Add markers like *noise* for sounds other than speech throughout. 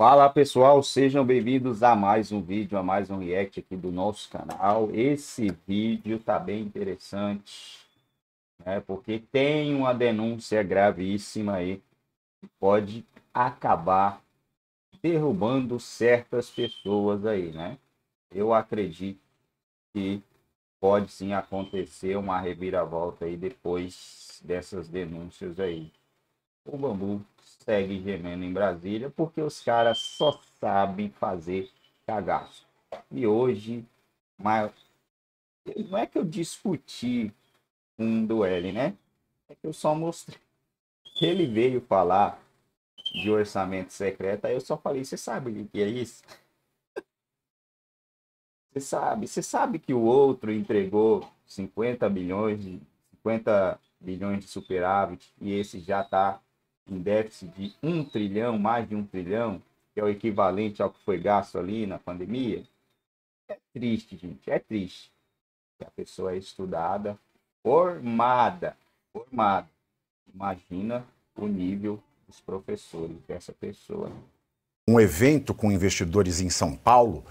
Fala pessoal, sejam bem-vindos a mais um vídeo, a mais um react aqui do nosso canal. Esse vídeo tá bem interessante, né? Porque tem uma denúncia gravíssima aí que pode acabar derrubando certas pessoas aí, né? Eu acredito que pode sim acontecer uma reviravolta aí depois dessas denúncias aí. O bambu segue gemendo em Brasília porque os caras só sabem fazer cagaço. E hoje, mas não é que eu discuti um duelo, né? É que eu só mostrei. Ele veio falar de orçamento secreto, aí eu só falei, você sabe o que é isso? *laughs* Você sabe, você sabe que o outro entregou 50 bilhões de 50 bilhões de superávit e esse já está em déficit de um trilhão, mais de um trilhão, que é o equivalente ao que foi gasto ali na pandemia, é triste, gente, é triste. A pessoa é estudada, formada, formada. Imagina o nível dos professores dessa pessoa. Um evento com investidores em São Paulo,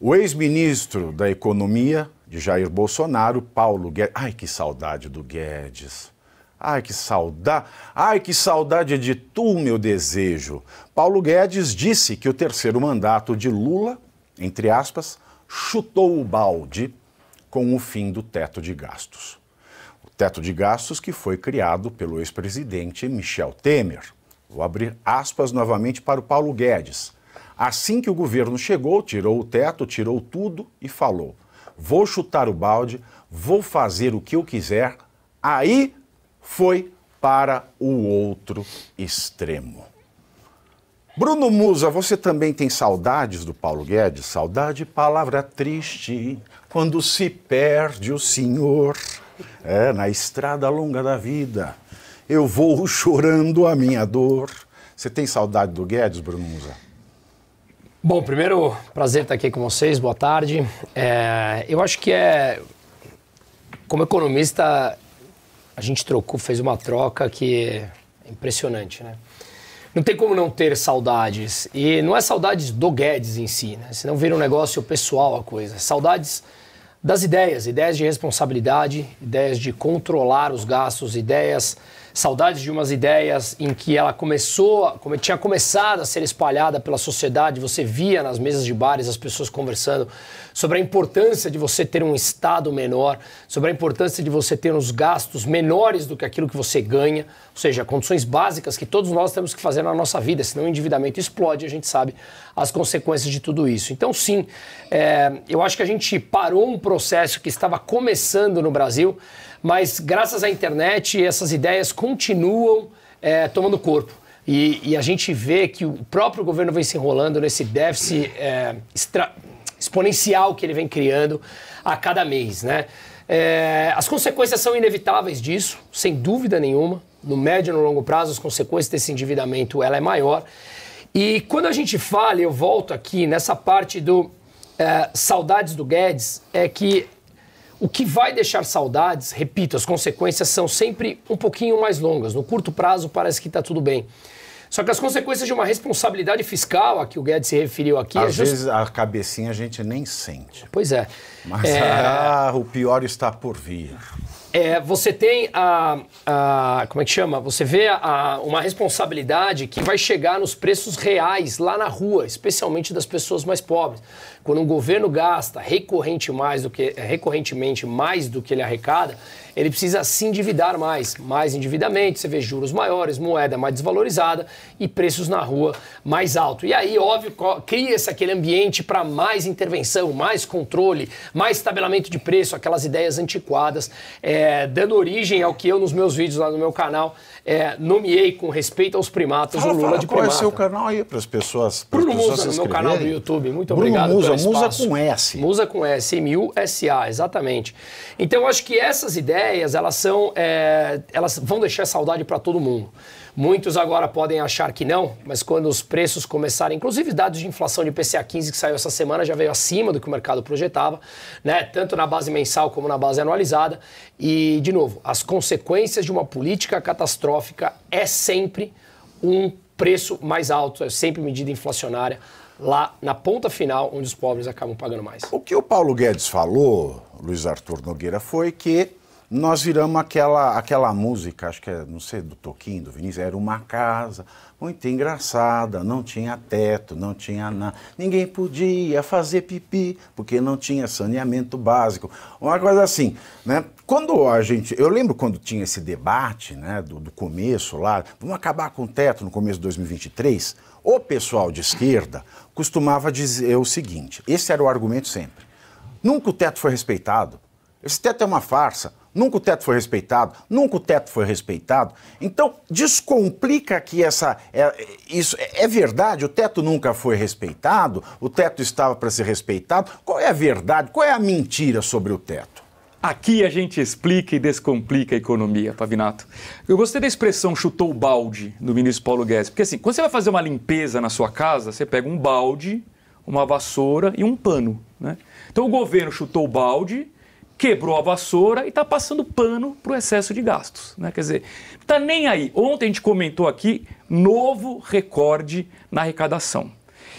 o ex-ministro da Economia de Jair Bolsonaro, Paulo Guedes. Ai, que saudade do Guedes. Ai, que saudade! Ai, que saudade de tu, meu desejo! Paulo Guedes disse que o terceiro mandato de Lula, entre aspas, chutou o balde com o fim do teto de gastos. O teto de gastos que foi criado pelo ex-presidente Michel Temer. Vou abrir aspas novamente para o Paulo Guedes. Assim que o governo chegou, tirou o teto, tirou tudo e falou: vou chutar o balde, vou fazer o que eu quiser, aí foi para o outro extremo. Bruno Musa, você também tem saudades do Paulo Guedes? Saudade, palavra triste, quando se perde o senhor. É, na estrada longa da vida, eu vou chorando a minha dor. Você tem saudade do Guedes, Bruno Musa? Bom, primeiro, prazer estar aqui com vocês, boa tarde. É, eu acho que é, como economista, a gente trocou, fez uma troca que é impressionante, né? Não tem como não ter saudades. E não é saudades do Guedes em si, né? Se não vira um negócio pessoal a coisa. Saudades das ideias, ideias de responsabilidade, ideias de controlar os gastos, ideias, saudades de umas ideias em que ela começou, como tinha começado a ser espalhada pela sociedade, você via nas mesas de bares as pessoas conversando sobre a importância de você ter um Estado menor, sobre a importância de você ter os gastos menores do que aquilo que você ganha, ou seja, condições básicas que todos nós temos que fazer na nossa vida, senão o endividamento explode, a gente sabe as consequências de tudo isso. Então, sim, é, eu acho que a gente parou um processo que estava começando no Brasil, mas graças à internet essas ideias continuam é, tomando corpo. E, e, a gente vê que o próprio governo vem se enrolando nesse déficit é, extra, exponencial que ele vem criando a cada mês, né? É, as consequências são inevitáveis disso, sem dúvida nenhuma. No médio e no longo prazo, as consequências desse endividamento ela é maior. E quando a gente fala, eu volto aqui nessa parte do é, saudades do Guedes, é que o que vai deixar saudades, repito, as consequências são sempre um pouquinho mais longas. No curto prazo parece que está tudo bem. Só que as consequências de uma responsabilidade fiscal, a que o Guedes se referiu aqui... É Às é just... vezes a cabecinha a gente nem sente. Pois é. Mas é... Ah, o pior está por vir. É, você tem a, a, Como é que chama? Você vê a, uma responsabilidade que vai chegar nos preços reais lá na rua, especialmente das pessoas mais pobres. Quando um governo gasta recorrente mais do que, eh, recorrentemente mais do que ele arrecada, ele precisa se endividar mais. Mais endividamento, você vê juros maiores, moeda mais desvalorizada e preços na rua mais alto. E aí, óbvio, cria-se aquele ambiente para mais intervenção, mais controle, mais tabelamento de preço, aquelas ideias antiquadas, é, dando origem ao que eu, nos meus vídeos lá no meu canal, é, nomeei com respeito aos primatas fala, o Lula fala, de qual é primata. Qual é seu canal aí para as pessoas Bruno pessoas Musa, no meu canal do YouTube. Muito Bruno obrigado Musa, pelo Musa com S. Musa com S, M-U-S-A, exatamente. Então, acho que essas ideias, elas são... É, elas vão deixar saudade para todo mundo. Muitos agora podem achar que não, mas quando os preços começarem, inclusive dados de inflação de PCA 15 que saiu essa semana já veio acima do que o mercado projetava, né? Tanto na base mensal como na base anualizada. E de novo, as consequências de uma política catastrófica catastrófica é sempre um preço mais alto, é sempre medida inflacionária lá na ponta final, onde os pobres acabam pagando mais. O que o Paulo Guedes falou, Luiz Arthur Nogueira, foi que nós viramos aquela, aquela música, acho que é, não sei, do Toquinho, do Vinícius, era uma casa muito engraçada, não tinha teto, não tinha nada, ninguém podia fazer pipi, porque não tinha saneamento básico, uma coisa assim, né? Quando a gente, eu lembro quando tinha esse debate, né, do, do começo lá, vamos acabar com o teto no começo de 2023, o pessoal de esquerda costumava dizer o seguinte, esse era o argumento sempre, nunca o teto foi respeitado, esse teto é uma farsa. Nunca o teto foi respeitado, nunca o teto foi respeitado. Então, descomplica que essa. É, isso é, é verdade, o teto nunca foi respeitado, o teto estava para ser respeitado. Qual é a verdade? Qual é a mentira sobre o teto? Aqui a gente explica e descomplica a economia, Pavinato. Eu gostei da expressão chutou o balde do ministro Paulo Guedes, porque assim, quando você vai fazer uma limpeza na sua casa, você pega um balde, uma vassoura e um pano. Né? Então o governo chutou o balde quebrou a vassoura e está passando pano para o excesso de gastos. Né? Quer dizer, não está nem aí. Ontem a gente comentou aqui novo recorde na arrecadação.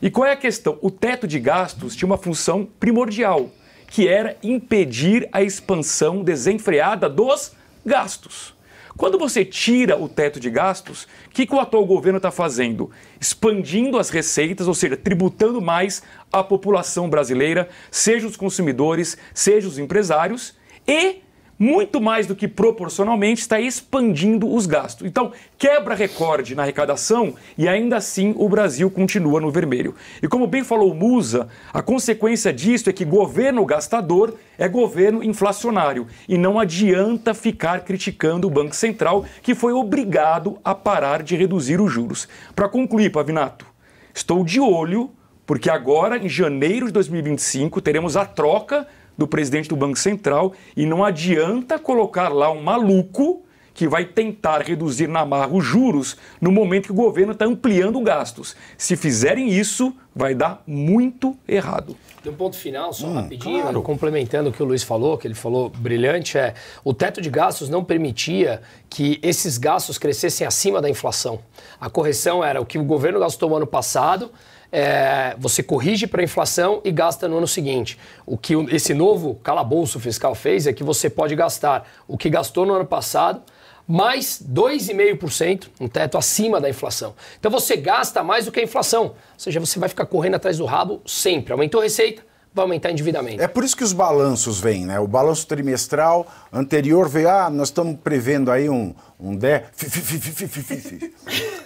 E qual é a questão? O teto de gastos tinha uma função primordial, que era impedir a expansão desenfreada dos gastos. Quando você tira o teto de gastos, o que, que o atual governo está fazendo? Expandindo as receitas, ou seja, tributando mais a população brasileira, seja os consumidores, seja os empresários, e muito mais do que proporcionalmente, está expandindo os gastos. Então, quebra recorde na arrecadação e ainda assim o Brasil continua no vermelho. E como bem falou Musa, a consequência disso é que governo gastador é governo inflacionário e não adianta ficar criticando o Banco Central, que foi obrigado a parar de reduzir os juros. Para concluir, Pavinato, estou de olho porque agora, em janeiro de 2025, teremos a troca do presidente do Banco Central e não adianta colocar lá um maluco que vai tentar reduzir na marra os juros no momento que o governo está ampliando gastos. Se fizerem isso, vai dar muito errado. Tem um ponto final, só hum, rapidinho, claro. complementando o que o Luiz falou, que ele falou brilhante, é o teto de gastos não permitia que esses gastos crescessem acima da inflação. A correção era o que o governo gastou no ano passado, é, você corrige para a inflação e gasta no ano seguinte. O que esse novo calabouço fiscal fez é que você pode gastar o que gastou no ano passado mais 2,5%, um teto acima da inflação. Então você gasta mais do que a inflação, ou seja, você vai ficar correndo atrás do rabo sempre. Aumentou a receita, vai aumentar endividamento. É por isso que os balanços vêm, né? O balanço trimestral anterior veio, ah, nós estamos prevendo aí um, um dé...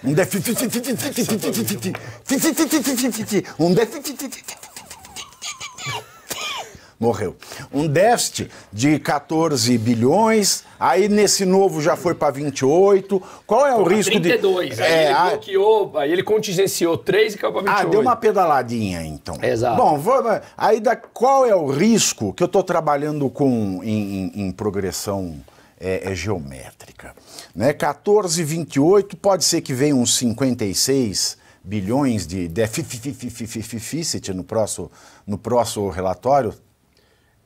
Um dé... Um dé morreu. Um déficit de 14 bilhões, aí nesse novo já foi para 28. Qual é o foi risco 32. de 32? É, ele a... bloqueou, aí ele contingenciou 3 e caiu para 28. Ah, deu uma pedaladinha então. Exato. Bom, vou... aí da... qual é o risco que eu estou trabalhando com em, em, em progressão é, é, geométrica? Né? 14, 28, pode ser que venha uns 56 bilhões de déficit no próximo, no próximo relatório,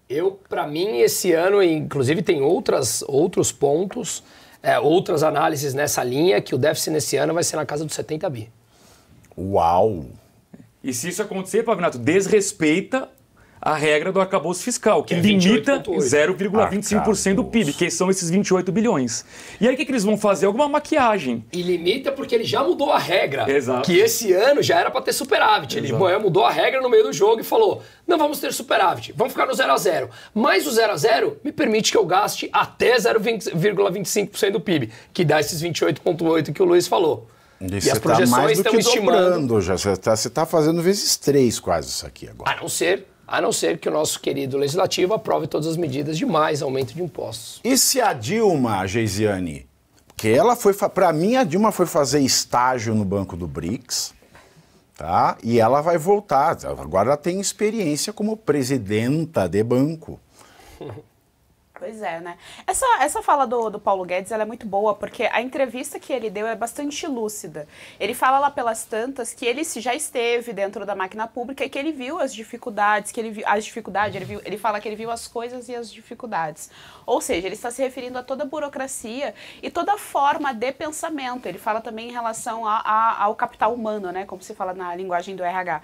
eu, para mim, esse ano, inclusive, tem outras, outros pontos, é, outras análises nessa linha, que o déficit nesse ano vai ser na casa dos 70 bi. Uau! E se isso acontecer, Pavinato, desrespeita a regra do arcabouço fiscal, que, que é limita 0,25% do PIB, que são esses 28 bilhões. E aí o que, que, eles vão fazer? Alguma maquiagem. E limita porque ele já mudou a regra. Exato. Que esse ano já era para ter superávit. Ele mudou a regra no meio do jogo e falou: não vamos ter superávit, vamos ficar no 0 a 0 Mas o 0 a 0 me permite que eu gaste até 0,25% do PIB, que dá esses 28,8% que o Luiz falou. E, e as tá mais do que estimando. Dobrando, já. Você está tá fazendo vezes três quase isso aqui agora. A não ser a não ser que o nosso querido legislativo aprove todas as medidas de mais aumento de impostos. E se a Dilma, Geisiane, que ela foi, para mim a Dilma foi fazer estágio no Banco do BRICS, tá? E ela vai voltar, agora ela tem experiência como presidenta de banco. *laughs* Pois é, né? Essa, essa fala do, do Paulo Guedes ela é muito boa, porque a entrevista que ele deu é bastante lúcida. Ele fala lá pelas tantas que ele já esteve dentro da máquina pública e que ele viu as dificuldades, que ele viu as dificuldades, ele, viu, ele fala que ele viu as coisas e as dificuldades. Ou seja, ele está se referindo a toda a burocracia e toda forma de pensamento. Ele fala também em relação a, a, ao capital humano, né? Como se fala na linguagem do RH.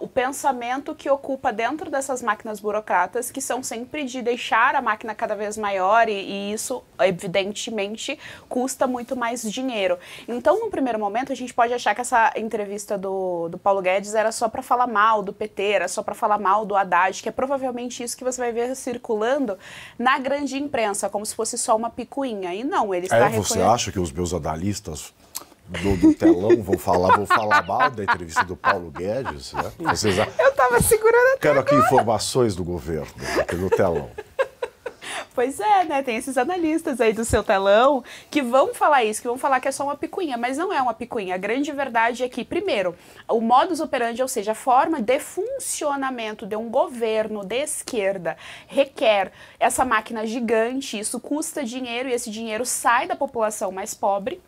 O pensamento que ocupa dentro dessas máquinas burocratas, que são sempre de deixar a máquina cada vez maior e, e isso, evidentemente, custa muito mais dinheiro. Então, no primeiro momento, a gente pode achar que essa entrevista do, do Paulo Guedes era só para falar mal do PT, era só para falar mal do Haddad, que é provavelmente isso que você vai ver circulando na grande imprensa, como se fosse só uma picuinha. E não, ele está é, Você acha que os meus adalistas do, do, telão vão falar, vão falar mal da entrevista do Paulo Guedes, né? Vocês, eu estava segurando até Quero aqui informações do governo, aqui no telão. Pois é, né? Tem esses analistas aí do seu telão que vão falar isso, que vão falar que é só uma picuinha, mas não é uma picuinha. A grande verdade é que, primeiro, o modus operandi, ou seja, a forma de funcionamento de um governo de esquerda requer essa máquina gigante, isso custa dinheiro e esse dinheiro sai da população mais pobre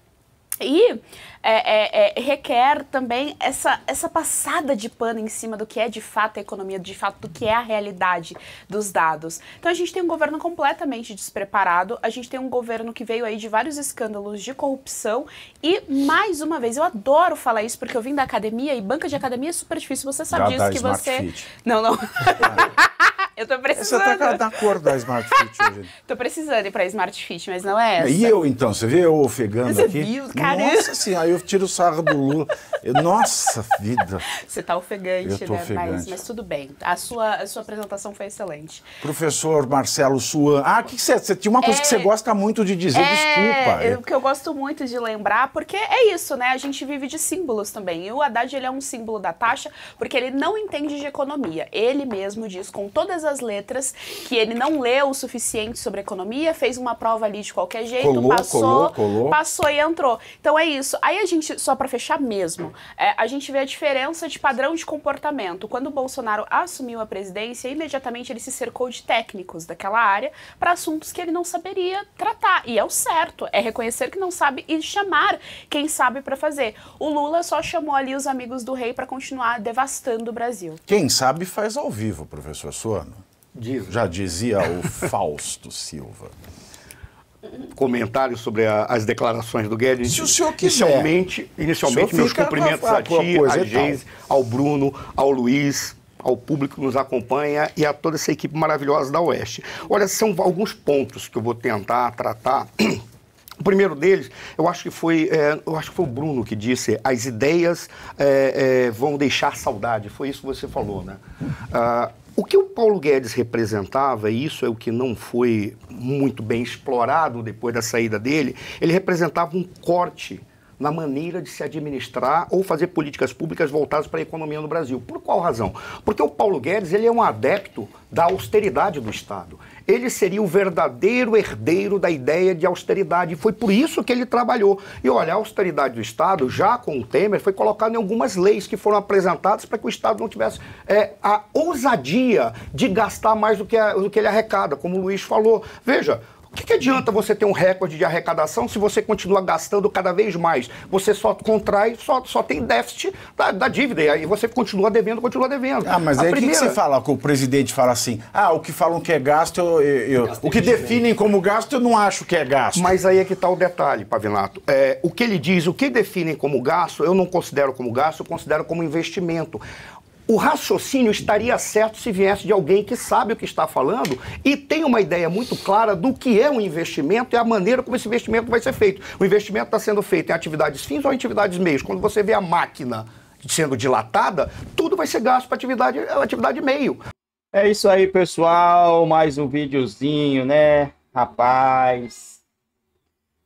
e é, é, é, requer também essa, essa passada de pano em cima do que é de fato a economia, de fato do que é a realidade dos dados. Então a gente tem um governo completamente despreparado, a gente tem um governo que veio aí de vários escândalos de corrupção e, mais uma vez, eu adoro falar isso porque eu vim da academia e banca de academia é super difícil, você sabe Já disso que Smart você... Fit. Não, não. *laughs* Eu tô precisando. Você tá da cor da Smart Fit hoje. *laughs* tô precisando ir pra Smart Fit, mas não é essa. E eu então, você vê eu ofegando você aqui? Viu, cara? Nossa senhora, eu tiro o sarro do Lula. Eu, nossa vida. Você tá ofegante, eu tô né, ofegante. Mas, mas tudo bem. A sua, a sua apresentação foi excelente. Professor Marcelo Suan. Ah, que você, você tinha uma coisa é... que você gosta muito de dizer, é... desculpa. É... O que eu gosto muito de lembrar, porque é isso, né? A gente vive de símbolos também. E o Haddad, ele é um símbolo da taxa, porque ele não entende de economia. Ele mesmo diz com todas as das letras, que ele não leu o suficiente sobre economia, fez uma prova ali de qualquer jeito, colou, passou, colou, colou. passou e entrou. Então é isso. Aí a gente, só para fechar mesmo, é, a gente vê a diferença de padrão de comportamento. Quando o Bolsonaro assumiu a presidência, imediatamente ele se cercou de técnicos daquela área para assuntos que ele não saberia tratar. E é o certo, é reconhecer que não sabe e chamar quem sabe para fazer. O Lula só chamou ali os amigos do rei para continuar devastando o Brasil. Quem sabe faz ao vivo, professor suano Diz. Já dizia o *laughs* Fausto Silva. Comentários sobre a, as declarações do Guedes. Se o senhor quiser. Inicialmente, inicialmente meus cumprimentos a, a ti, a Geise, ao Bruno, ao Luiz, ao público que nos acompanha e a toda essa equipe maravilhosa da Oeste. Olha, são alguns pontos que eu vou tentar tratar. O primeiro deles, eu acho que foi, é, eu acho que foi o Bruno que disse, as ideias é, é, vão deixar saudade. Foi isso que você falou, né? Ah, o que o Paulo Guedes representava, e isso é o que não foi muito bem explorado depois da saída dele, ele representava um corte na maneira de se administrar ou fazer políticas públicas voltadas para a economia no Brasil. Por qual razão? Porque o Paulo Guedes ele é um adepto da austeridade do Estado ele seria o verdadeiro herdeiro da ideia de austeridade. E foi por isso que ele trabalhou. E olha, a austeridade do Estado, já com o Temer, foi colocada em algumas leis que foram apresentadas para que o Estado não tivesse é, a ousadia de gastar mais do que, a, do que ele arrecada, como o Luiz falou. Veja, o que, que, adianta você ter um recorde de arrecadação se você continua gastando cada vez mais? Você só contrai, só, só tem déficit da, da dívida. E aí você continua devendo, continua devendo. Ah, mas a aí primeira... que, que você fala que o presidente fala assim? Ah, o que falam que é gasto, eu, eu, eu é o que né? definem como gasto, eu não acho que é gasto. Mas aí é que está o detalhe, Pavinato. É, o que ele diz, o que definem como gasto, eu não considero como gasto, eu considero como investimento o raciocínio estaria certo se viesse de alguém que sabe o que está falando e tem uma ideia muito clara do que é um investimento e a maneira como esse investimento vai ser feito. O investimento está sendo feito em atividades fins ou em atividades meios. Quando você vê a máquina sendo dilatada, tudo vai ser gasto para atividade, atividade meio. É isso aí, pessoal. Mais um videozinho, né? Rapaz.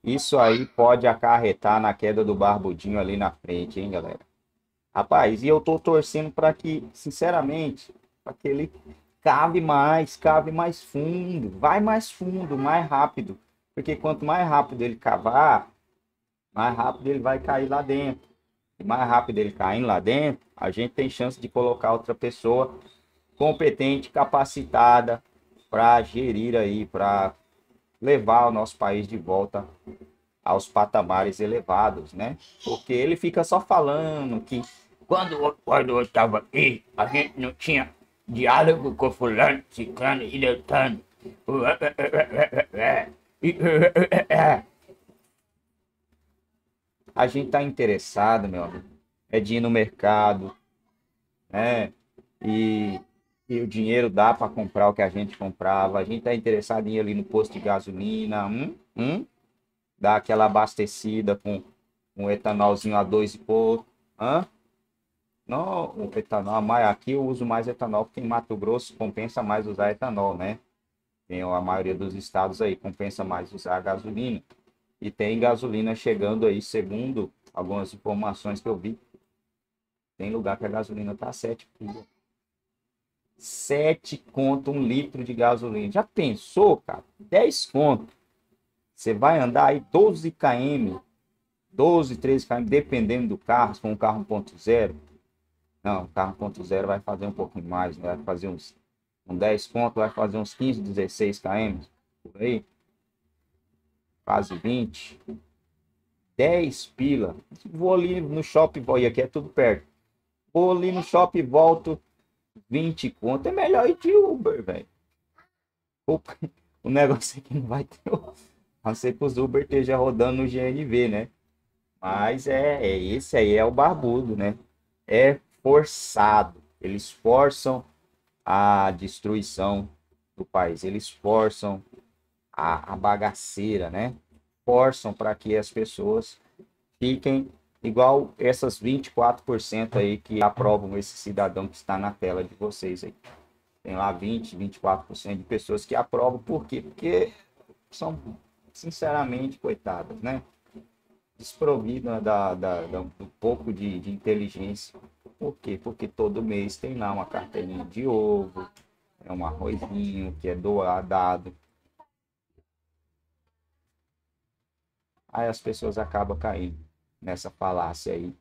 Isso aí pode acarretar na queda do barbudinho ali na frente, hein, galera? Rapaz, e eu tô torcendo para que, sinceramente, para que ele cave mais, cave mais fundo, vai mais fundo, mais rápido. Porque quanto mais rápido ele cavar, mais rápido ele vai cair lá dentro. E mais rápido ele caindo lá dentro, a gente tem chance de colocar outra pessoa competente, capacitada para gerir aí, para levar o nosso país de volta aos patamares elevados, né? Porque ele fica só falando que quando, quando eu estava aqui, a gente não tinha diálogo com fulano, ciclano e deltano. A gente tá interessado, meu amigo, é de ir no mercado, né? E, e o dinheiro dá para comprar o que a gente comprava. A gente tá interessado em ir ali no posto de gasolina, hum, hum, dar aquela abastecida com um etanolzinho a dois e pouco, hã? Não o etanol, mas aqui eu uso mais etanol, porque em Mato Grosso compensa mais usar etanol, né? Tem a maioria dos estados aí, compensa mais usar gasolina. E tem gasolina chegando aí, segundo algumas informações que eu vi. Tem lugar que a gasolina tá sete pila. conto um litro de gasolina. Já pensou, cara? 10 conto. Você vai andar aí 12 km, 12, 13 km, dependendo do carro, se for um carro 1.0 não, o carro 1.0 vai fazer um pouquinho mais, né? vai fazer uns um 10 pontos, vai fazer uns 15, 16 km por aí. Quase 20. 10 pila. Vou ali no shopping, e aqui é tudo perto. Vou ali no shopping e volto 20 conto. É melhor ir de Uber, velho. O negócio aqui é não vai ter. A não ser que os Uber estejam rodando no GNV, né? Mas é, é esse aí é o barbudo, né? É forçado. Eles forçam a destruição do país, eles forçam a, a bagaceira, né? Forçam para que as pessoas fiquem igual essas 24% aí que aprovam esse cidadão que está na tela de vocês aí. Tem lá 20, 24% de pessoas que aprovam, por quê? Porque são, sinceramente, coitadas, né? Desprovidas da, da, da, do pouco de, de inteligência por quê? Porque todo mês tem lá uma cartelinha de ovo, é um arrozinho que é doado, Aí as pessoas acabam caindo nessa falácia aí.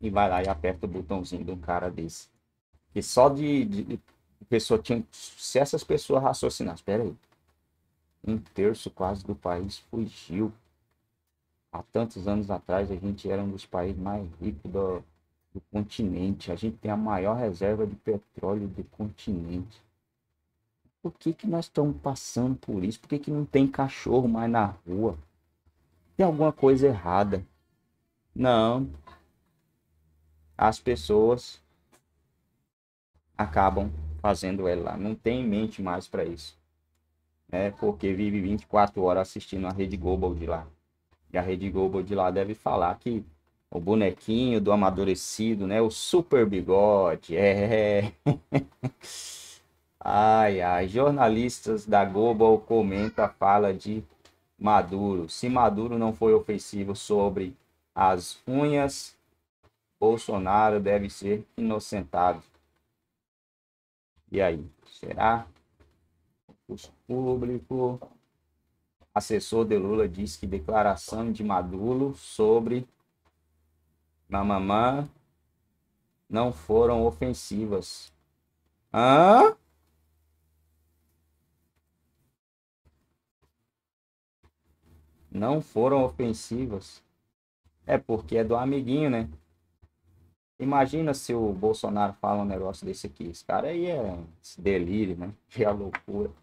E vai lá e aperta o botãozinho de um cara desse. E só de, de pessoa tinha. Se essas pessoas raciocinar, espera aí. Um terço quase do país fugiu. Há tantos anos atrás a gente era um dos países mais ricos do, do continente. A gente tem a maior reserva de petróleo do continente. Por que, que nós estamos passando por isso? Por que, que não tem cachorro mais na rua? Tem alguma coisa errada? Não. As pessoas acabam fazendo ela lá. Não tem mente mais para isso. É porque vive 24 horas assistindo a Rede global de lá. E a Rede global de lá deve falar que o bonequinho do amadurecido, né? O super bigode. É. *laughs* Ai, ai. Jornalistas da Global comenta a fala de Maduro. Se Maduro não foi ofensivo sobre as unhas, Bolsonaro deve ser inocentado. E aí, será? O público. Assessor de Lula diz que declaração de Maduro sobre Mamá, não foram ofensivas. Hã? Não foram ofensivas. É porque é do amiguinho, né? Imagina se o Bolsonaro fala um negócio desse aqui. Esse cara aí é esse delírio, né? Que *laughs* é loucura.